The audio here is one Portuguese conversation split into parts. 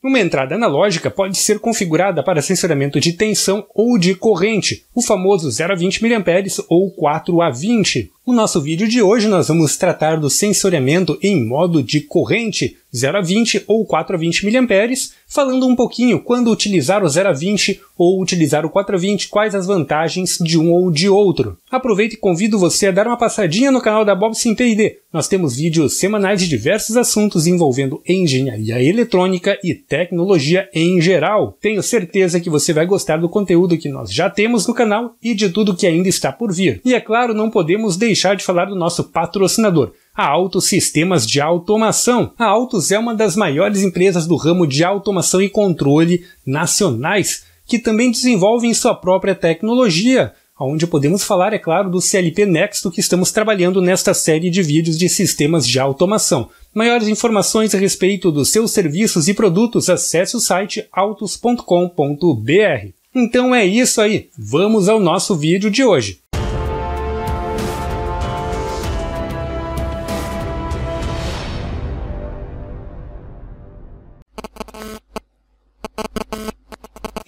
Uma entrada analógica pode ser configurada para sensoramento de tensão ou de corrente, o famoso 0 a 20 mA ou 4 a 20. No nosso vídeo de hoje, nós vamos tratar do sensoriamento em modo de corrente 0 a 20 ou 4 a 20 mA, falando um pouquinho quando utilizar o 0 a 20 ou utilizar o 4 a 20, quais as vantagens de um ou de outro. Aproveito e convido você a dar uma passadinha no canal da Bob Sim P&D. Nós temos vídeos semanais de diversos assuntos envolvendo engenharia eletrônica e tecnologia em geral. Tenho certeza que você vai gostar do conteúdo que nós já temos no canal e de tudo que ainda está por vir. E é claro, não podemos deixar deixar de falar do nosso patrocinador, a Autos Sistemas de Automação. A Autos é uma das maiores empresas do ramo de automação e controle nacionais, que também desenvolvem sua própria tecnologia onde podemos falar, é claro, do CLP Nexto que estamos trabalhando nesta série de vídeos de sistemas de automação. Maiores informações a respeito dos seus serviços e produtos, acesse o site autos.com.br. Então é isso aí, vamos ao nosso vídeo de hoje.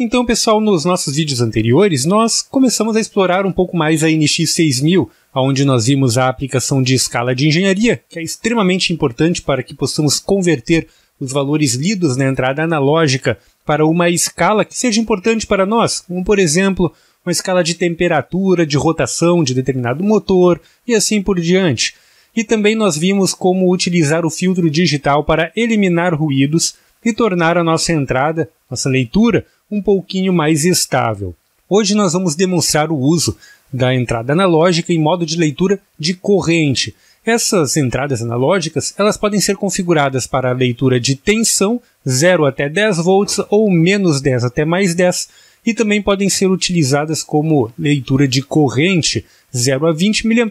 Então, pessoal, nos nossos vídeos anteriores, nós começamos a explorar um pouco mais a NX 6000, onde nós vimos a aplicação de escala de engenharia, que é extremamente importante para que possamos converter os valores lidos na entrada analógica para uma escala que seja importante para nós, como por exemplo, uma escala de temperatura, de rotação de determinado motor e assim por diante. E também nós vimos como utilizar o filtro digital para eliminar ruídos e tornar a nossa entrada, nossa leitura, um pouquinho mais estável. Hoje nós vamos demonstrar o uso da entrada analógica em modo de leitura de corrente. Essas entradas analógicas elas podem ser configuradas para a leitura de tensão 0 até 10 volts ou menos 10 até mais 10 e também podem ser utilizadas como leitura de corrente 0 a 20 mA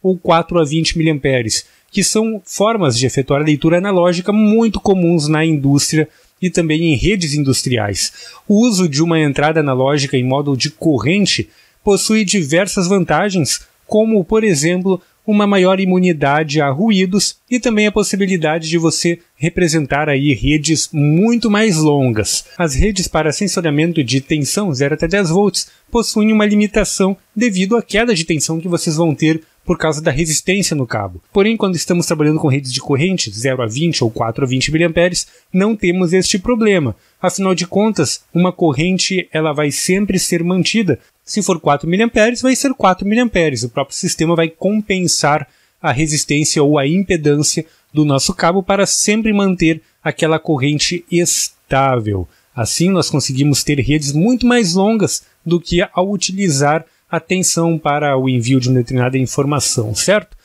ou 4 a 20 mA, que são formas de efetuar a leitura analógica muito comuns na indústria e também em redes industriais. O uso de uma entrada analógica em modo de corrente possui diversas vantagens, como, por exemplo, uma maior imunidade a ruídos e também a possibilidade de você representar aí redes muito mais longas. As redes para sensoriamento de tensão 0 até 10 volts possuem uma limitação devido à queda de tensão que vocês vão ter por causa da resistência no cabo. Porém, quando estamos trabalhando com redes de corrente 0 a 20 ou 4 a 20 mA, não temos este problema. Afinal de contas, uma corrente ela vai sempre ser mantida. Se for 4 mA, vai ser 4 mA. O próprio sistema vai compensar a resistência ou a impedância do nosso cabo para sempre manter aquela corrente estável. Assim, nós conseguimos ter redes muito mais longas do que ao utilizar atenção para o envio de uma determinada informação, certo?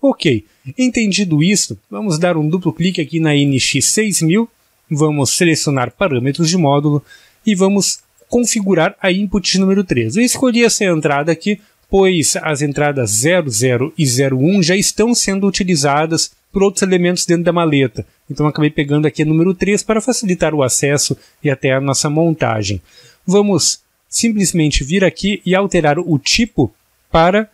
Ok, entendido isso, vamos dar um duplo clique aqui na NX6000, vamos selecionar parâmetros de módulo e vamos configurar a input número 3. Eu escolhi essa entrada aqui, pois as entradas 00 e 01 já estão sendo utilizadas por outros elementos dentro da maleta. Então acabei pegando aqui a número 3 para facilitar o acesso e até a nossa montagem. Vamos simplesmente vir aqui e alterar o tipo para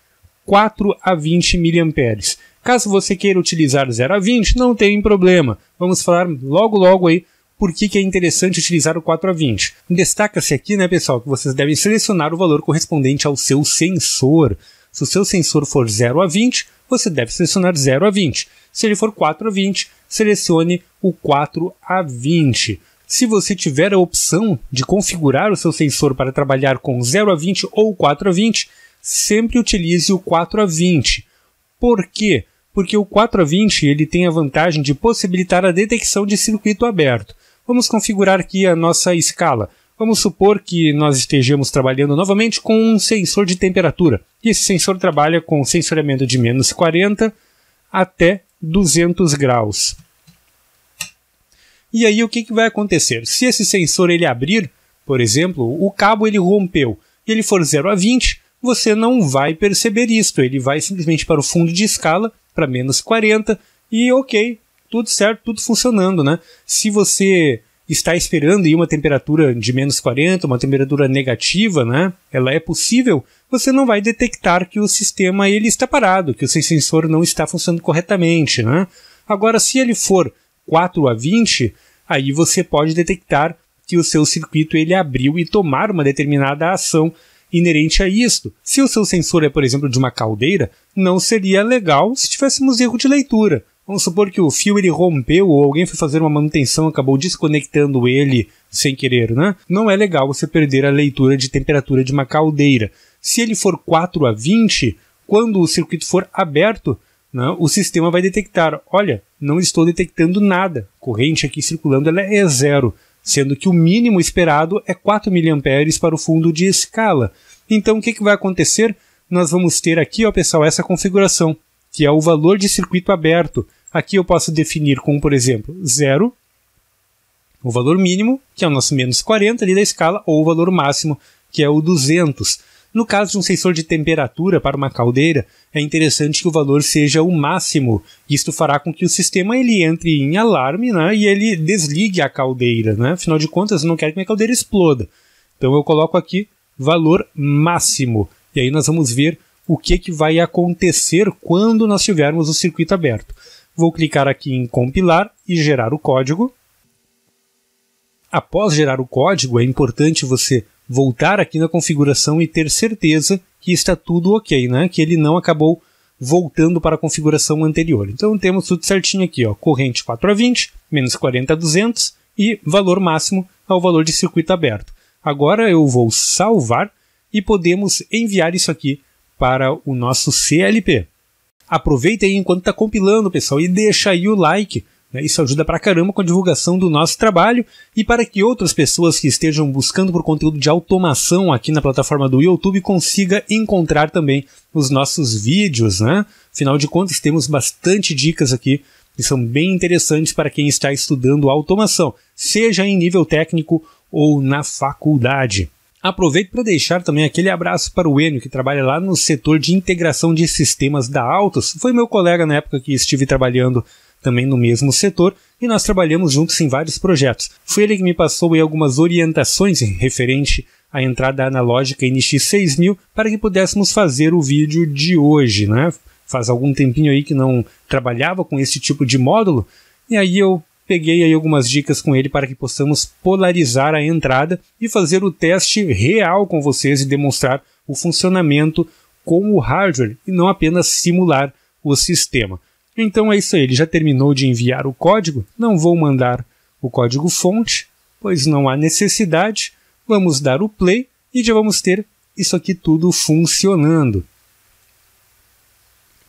4 a 20 mA. Caso você queira utilizar 0 a 20, não tem problema. Vamos falar logo logo aí por que, que é interessante utilizar o 4 a 20. Destaca-se aqui, né, pessoal, que vocês devem selecionar o valor correspondente ao seu sensor. Se o seu sensor for 0 a 20, você deve selecionar 0 a 20. Se ele for 4 a 20, selecione o 4 a 20. Se você tiver a opção de configurar o seu sensor para trabalhar com 0 a 20 ou 4 a 20, sempre utilize o 4 a 20. Por quê? Porque o 4 a 20 ele tem a vantagem de possibilitar a detecção de circuito aberto. Vamos configurar aqui a nossa escala. Vamos supor que nós estejamos trabalhando novamente com um sensor de temperatura. E esse sensor trabalha com sensoriamento de menos 40 até 200 graus. E aí o que, que vai acontecer? Se esse sensor ele abrir, por exemplo, o cabo ele rompeu e ele for 0 a 20, você não vai perceber isto. Ele vai simplesmente para o fundo de escala, para menos 40, e ok, tudo certo, tudo funcionando, né? Se você está esperando em uma temperatura de menos 40, uma temperatura negativa, né? Ela é possível, você não vai detectar que o sistema ele está parado, que o seu sensor não está funcionando corretamente, né? Agora, se ele for 4 a 20, aí você pode detectar que o seu circuito ele abriu e tomar uma determinada ação inerente a isto. Se o seu sensor é, por exemplo, de uma caldeira, não seria legal se tivéssemos erro de leitura. Vamos supor que o fio ele rompeu ou alguém foi fazer uma manutenção acabou desconectando ele sem querer, né? Não é legal você perder a leitura de temperatura de uma caldeira. Se ele for 4 a 20, quando o circuito for aberto, né, o sistema vai detectar: olha, não estou detectando nada, corrente aqui circulando ela é zero, sendo que o mínimo esperado é 4 mA para o fundo de escala. Então o que, que vai acontecer? Nós vamos ter aqui, ó, pessoal, essa configuração, que é o valor de circuito aberto. Aqui eu posso definir com, por exemplo, zero, o valor mínimo, que é o nosso menos 40 ali da escala, ou o valor máximo, que é o 200. No caso de um sensor de temperatura para uma caldeira, é interessante que o valor seja o máximo. Isto fará com que o sistema ele entre em alarme né, e ele desligue a caldeira. Né? Afinal de contas, eu não quero que minha caldeira exploda. Então eu coloco aqui valor máximo. E aí nós vamos ver o que, que vai acontecer quando nós tivermos o circuito aberto. Vou clicar aqui em compilar e gerar o código. Após gerar o código, é importante você voltar aqui na configuração e ter certeza que está tudo ok, né? Que ele não acabou voltando para a configuração anterior. Então temos tudo certinho aqui, ó, corrente 4 a 20, menos 40 a 200 e valor máximo ao valor de circuito aberto. Agora eu vou salvar e podemos enviar isso aqui para o nosso CLP. Aproveita aí enquanto está compilando, pessoal, e deixa aí o like né? Isso ajuda pra caramba com a divulgação do nosso trabalho e para que outras pessoas que estejam buscando por conteúdo de automação aqui na plataforma do YouTube consiga encontrar também os nossos vídeos, né? Afinal de contas, temos bastante dicas aqui que são bem interessantes para quem está estudando automação, seja em nível técnico ou na faculdade. Aproveito para deixar também aquele abraço para o Enio, que trabalha lá no setor de integração de sistemas da Autos. Foi meu colega na época que estive trabalhando também no mesmo setor, e nós trabalhamos juntos em vários projetos. Foi ele que me passou algumas orientações referente à entrada analógica NX6000 para que pudéssemos fazer o vídeo de hoje, né? Faz algum tempinho aí que não trabalhava com esse tipo de módulo, e aí eu peguei aí algumas dicas com ele para que possamos polarizar a entrada e fazer o teste real com vocês e demonstrar o funcionamento com o hardware e não apenas simular o sistema. Então é isso aí, ele já terminou de enviar o código, não vou mandar o código fonte, pois não há necessidade. Vamos dar o play e já vamos ter isso aqui tudo funcionando.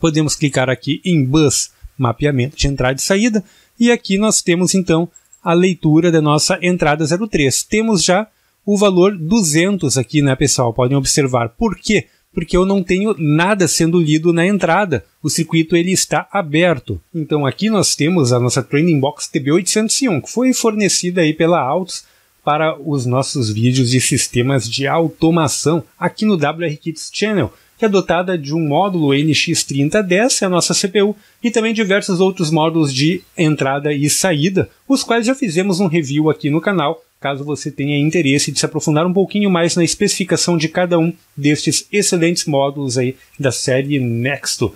Podemos clicar aqui em bus, mapeamento de entrada e saída, e aqui nós temos então a leitura da nossa entrada 03. Temos já o valor 200 aqui, né, pessoal? Podem observar. Por quê? porque eu não tenho nada sendo lido na entrada. O circuito ele está aberto. Então aqui nós temos a nossa Training Box TB801, que foi fornecida aí pela Autos para os nossos vídeos de sistemas de automação aqui no WRKits Channel, que é dotada de um módulo NX3010, é a nossa CPU, e também diversos outros módulos de entrada e saída, os quais já fizemos um review aqui no canal, caso você tenha interesse de se aprofundar um pouquinho mais na especificação de cada um destes excelentes módulos aí da série Nexto.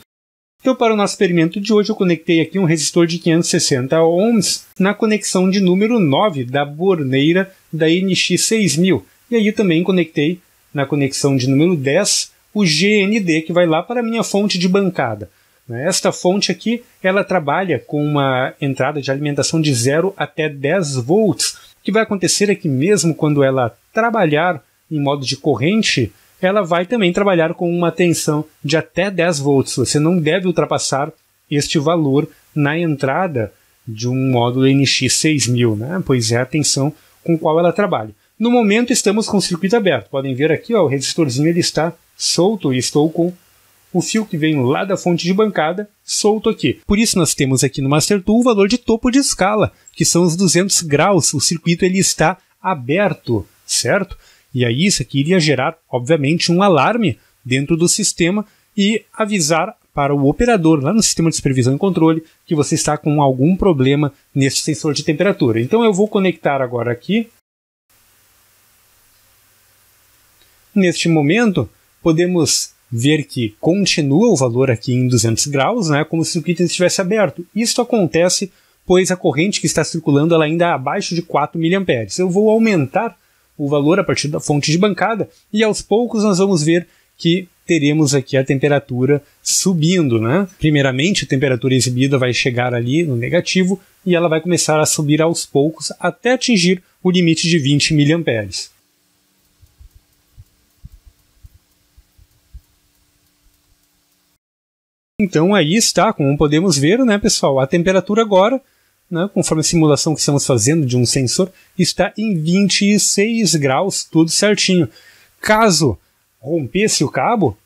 Então, para o nosso experimento de hoje, eu conectei aqui um resistor de 560 ohms na conexão de número 9 da borneira da NX6000. E aí também conectei na conexão de número 10 o GND, que vai lá para a minha fonte de bancada. Esta fonte aqui, ela trabalha com uma entrada de alimentação de 0 até 10 volts que vai acontecer é que, mesmo quando ela trabalhar em modo de corrente, ela vai também trabalhar com uma tensão de até 10 volts. Você não deve ultrapassar este valor na entrada de um módulo NX6000, né? pois é a tensão com qual ela trabalha. No momento estamos com o circuito aberto. Podem ver aqui, ó, o resistorzinho ele está solto e estou com o fio que vem lá da fonte de bancada solto aqui. Por isso nós temos aqui no Master Tool o valor de topo de escala, que são os 200 graus. O circuito ele está aberto, certo? E aí isso aqui iria gerar, obviamente, um alarme dentro do sistema e avisar para o operador lá no sistema de supervisão e controle que você está com algum problema neste sensor de temperatura. Então eu vou conectar agora aqui. Neste momento, podemos ver que continua o valor aqui em 200 graus, né, como se o circuito estivesse aberto. Isto acontece pois a corrente que está circulando ela ainda é abaixo de 4 mA. Eu vou aumentar o valor a partir da fonte de bancada e aos poucos nós vamos ver que teremos aqui a temperatura subindo, né? Primeiramente, a temperatura exibida vai chegar ali no negativo e ela vai começar a subir aos poucos até atingir o limite de 20 mA. Então aí está, como podemos ver, né, pessoal, a temperatura agora, né, conforme a simulação que estamos fazendo de um sensor, está em 26 graus, tudo certinho. Caso rompesse o cabo,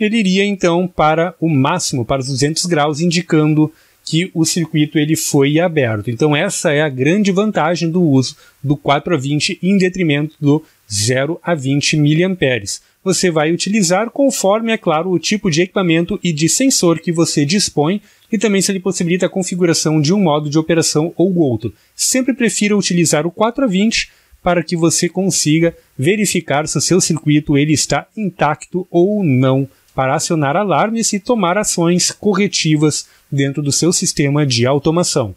ele iria então para o máximo, para os 200 graus, indicando que o circuito ele foi aberto. Então essa é a grande vantagem do uso do 4 a 20 em detrimento do 0 a 20 miliamperes você vai utilizar conforme, é claro, o tipo de equipamento e de sensor que você dispõe e também se ele possibilita a configuração de um modo de operação ou outro. Sempre prefira utilizar o 4 a 20 para que você consiga verificar se o seu circuito ele está intacto ou não para acionar alarmes e tomar ações corretivas dentro do seu sistema de automação.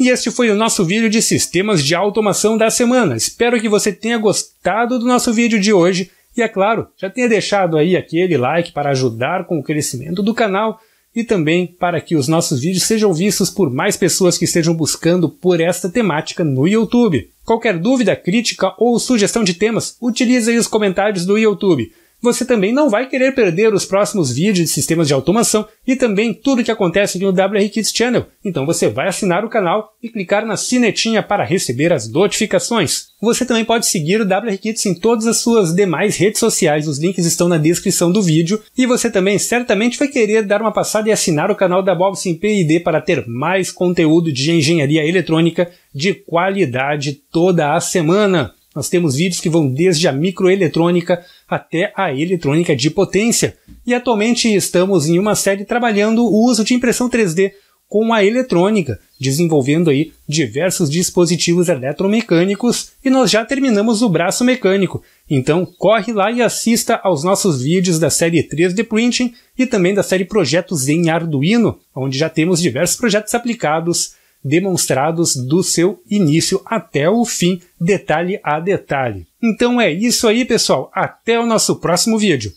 E este foi o nosso vídeo de sistemas de automação da semana. Espero que você tenha gostado do nosso vídeo de hoje e, é claro, já tenha deixado aí aquele like para ajudar com o crescimento do canal e também para que os nossos vídeos sejam vistos por mais pessoas que estejam buscando por esta temática no YouTube. Qualquer dúvida, crítica ou sugestão de temas, utilize aí os comentários do YouTube você também não vai querer perder os próximos vídeos de sistemas de automação e também tudo o que acontece aqui no WR Kids Channel. Então você vai assinar o canal e clicar na sinetinha para receber as notificações. Você também pode seguir o WR Kids em todas as suas demais redes sociais, os links estão na descrição do vídeo. E você também certamente vai querer dar uma passada e assinar o canal da Bobson P&D para ter mais conteúdo de engenharia eletrônica de qualidade toda a semana. Nós temos vídeos que vão desde a microeletrônica até a eletrônica de potência. E atualmente estamos em uma série trabalhando o uso de impressão 3D com a eletrônica, desenvolvendo aí diversos dispositivos eletromecânicos e nós já terminamos o braço mecânico. Então corre lá e assista aos nossos vídeos da série 3D Printing e também da série Projetos em Arduino, onde já temos diversos projetos aplicados demonstrados do seu início até o fim, detalhe a detalhe. Então é isso aí, pessoal. Até o nosso próximo vídeo.